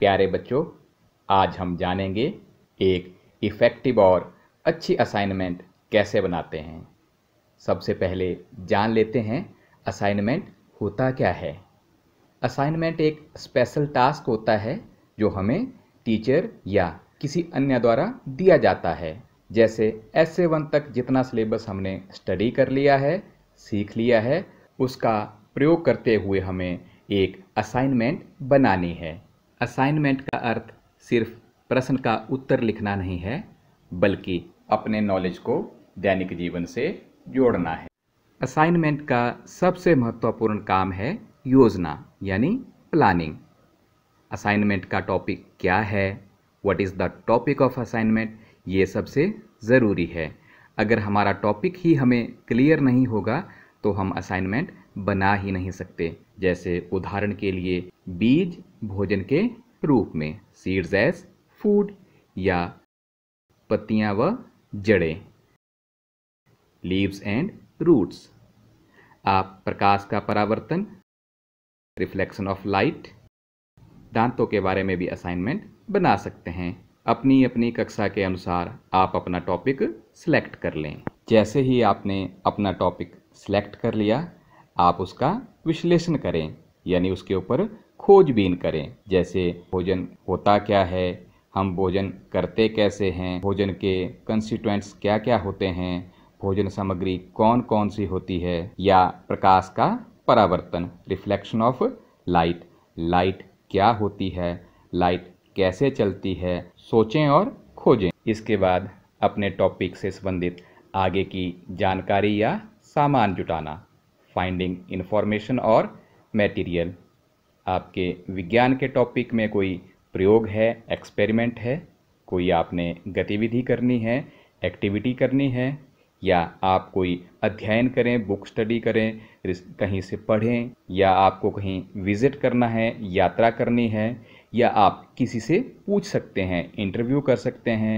प्यारे बच्चों आज हम जानेंगे एक इफ़ेक्टिव और अच्छी असाइनमेंट कैसे बनाते हैं सबसे पहले जान लेते हैं असाइनमेंट होता क्या है असाइनमेंट एक स्पेशल टास्क होता है जो हमें टीचर या किसी अन्य द्वारा दिया जाता है जैसे एस वन तक जितना सिलेबस हमने स्टडी कर लिया है सीख लिया है उसका प्रयोग करते हुए हमें एक असाइनमेंट बनानी है असाइनमेंट का अर्थ सिर्फ प्रश्न का उत्तर लिखना नहीं है बल्कि अपने नॉलेज को दैनिक जीवन से जोड़ना है असाइनमेंट का सबसे महत्वपूर्ण काम है योजना यानी प्लानिंग असाइनमेंट का टॉपिक क्या है what is the topic of assignment ये सबसे ज़रूरी है अगर हमारा टॉपिक ही हमें क्लियर नहीं होगा तो हम असाइनमेंट बना ही नहीं सकते जैसे उदाहरण के लिए बीज भोजन के रूप में सीड्स एज फूड या पत्तियां व जड़ें लीव्स एंड रूट्स आप प्रकाश का परावर्तन रिफ्लेक्शन ऑफ लाइट दांतों के बारे में भी असाइनमेंट बना सकते हैं अपनी अपनी कक्षा के अनुसार आप अपना टॉपिक सिलेक्ट कर लें जैसे ही आपने अपना टॉपिक सिलेक्ट कर लिया आप उसका विश्लेषण करें यानी उसके ऊपर खोजबीन करें जैसे भोजन होता क्या है हम भोजन करते कैसे हैं भोजन के कंस्टिट्यूएंट्स क्या क्या होते हैं भोजन सामग्री कौन कौन सी होती है या प्रकाश का परावर्तन रिफ्लेक्शन ऑफ लाइट लाइट क्या होती है लाइट कैसे चलती है सोचें और खोजें इसके बाद अपने टॉपिक से संबंधित आगे की जानकारी या सामान जुटाना फाइंडिंग इन्फॉर्मेशन और मटेरियल आपके विज्ञान के टॉपिक में कोई प्रयोग है एक्सपेरिमेंट है कोई आपने गतिविधि करनी है एक्टिविटी करनी है या आप कोई अध्ययन करें बुक स्टडी करें कहीं से पढ़ें या आपको कहीं विज़िट करना है यात्रा करनी है या आप किसी से पूछ सकते हैं इंटरव्यू कर सकते हैं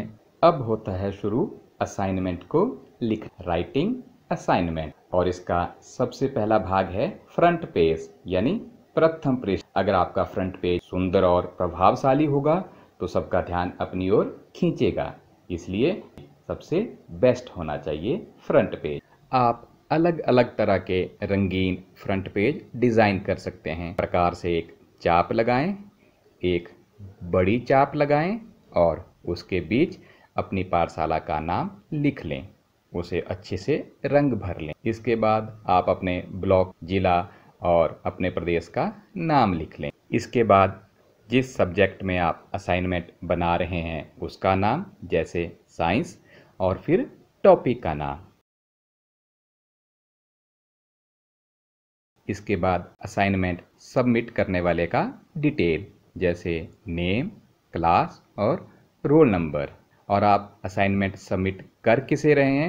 अब होता है शुरू असाइनमेंट को लिख राइटिंग असाइनमेंट और इसका सबसे पहला भाग है फ्रंट पेज यानी प्रथम पृष्ठ अगर आपका फ्रंट पेज सुंदर और प्रभावशाली होगा तो सबका ध्यान अपनी ओर खींचेगा इसलिए सबसे बेस्ट होना चाहिए फ्रंट पेज आप अलग अलग तरह के रंगीन फ्रंट पेज डिज़ाइन कर सकते हैं प्रकार से एक चाप लगाएं एक बड़ी चाप लगाएं और उसके बीच अपनी पाठशाला का नाम लिख लें उसे अच्छे से रंग भर लें इसके बाद आप अपने ब्लॉक जिला और अपने प्रदेश का नाम लिख लें इसके बाद जिस सब्जेक्ट में आप असाइनमेंट बना रहे हैं उसका नाम जैसे साइंस और फिर टॉपिक का नाम इसके बाद असाइनमेंट सबमिट करने वाले का डिटेल जैसे नेम क्लास और रोल नंबर और आप असाइनमेंट सबमिट कर किसे रहे हैं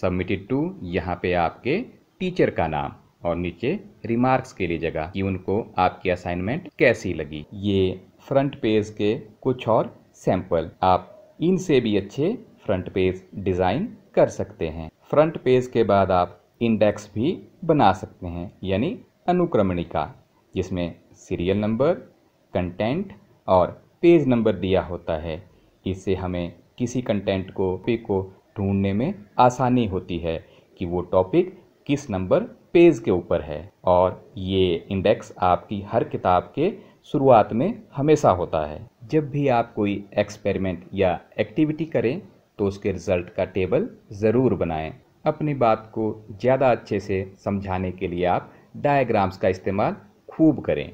सबमिटेड टू यहाँ पे आपके टीचर का नाम और नीचे रिमार्क्स के लिए जगह कि उनको आपकी असाइनमेंट कैसी लगी ये फ्रंट पेज के कुछ और सैंपल आप इनसे भी अच्छे फ्रंट पेज डिज़ाइन कर सकते हैं फ्रंट पेज के बाद आप इंडेक्स भी बना सकते हैं यानी अनुक्रमणिका जिसमें सीरियल नंबर कंटेंट और पेज नंबर दिया होता है इससे हमें किसी कंटेंट को टॉपिक को ढूंढने में आसानी होती है कि वो टॉपिक किस नंबर पेज के ऊपर है और ये इंडेक्स आपकी हर किताब के शुरुआत में हमेशा होता है जब भी आप कोई एक्सपेरिमेंट या एक्टिविटी करें तो उसके रिज़ल्ट का टेबल ज़रूर बनाएं अपनी बात को ज़्यादा अच्छे से समझाने के लिए आप डायग्राम्स का इस्तेमाल खूब करें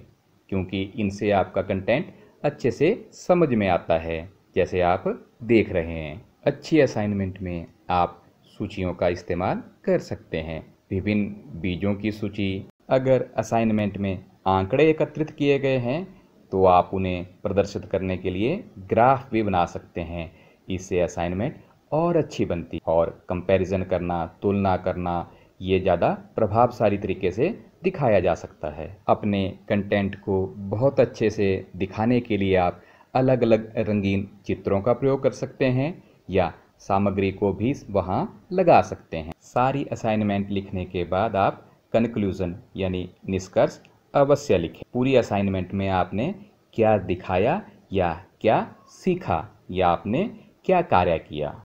क्योंकि इनसे आपका कंटेंट अच्छे से समझ में आता है जैसे आप देख रहे हैं अच्छी असाइनमेंट में आप सूचियों का इस्तेमाल कर सकते हैं विभिन्न बीजों की सूची अगर असाइनमेंट में आंकड़े एकत्रित किए गए हैं तो आप उन्हें प्रदर्शित करने के लिए ग्राफ भी बना सकते हैं इससे असाइनमेंट और अच्छी बनती और कंपैरिजन करना तुलना करना ये ज़्यादा प्रभावशाली तरीके से दिखाया जा सकता है अपने कंटेंट को बहुत अच्छे से दिखाने के लिए आप अलग अलग रंगीन चित्रों का प्रयोग कर सकते हैं या सामग्री को भी वहाँ लगा सकते हैं सारी असाइनमेंट लिखने के बाद आप कंक्लूज़न यानी निष्कर्ष अवश्य लिखें पूरी असाइनमेंट में आपने क्या दिखाया या क्या सीखा या आपने क्या कार्य किया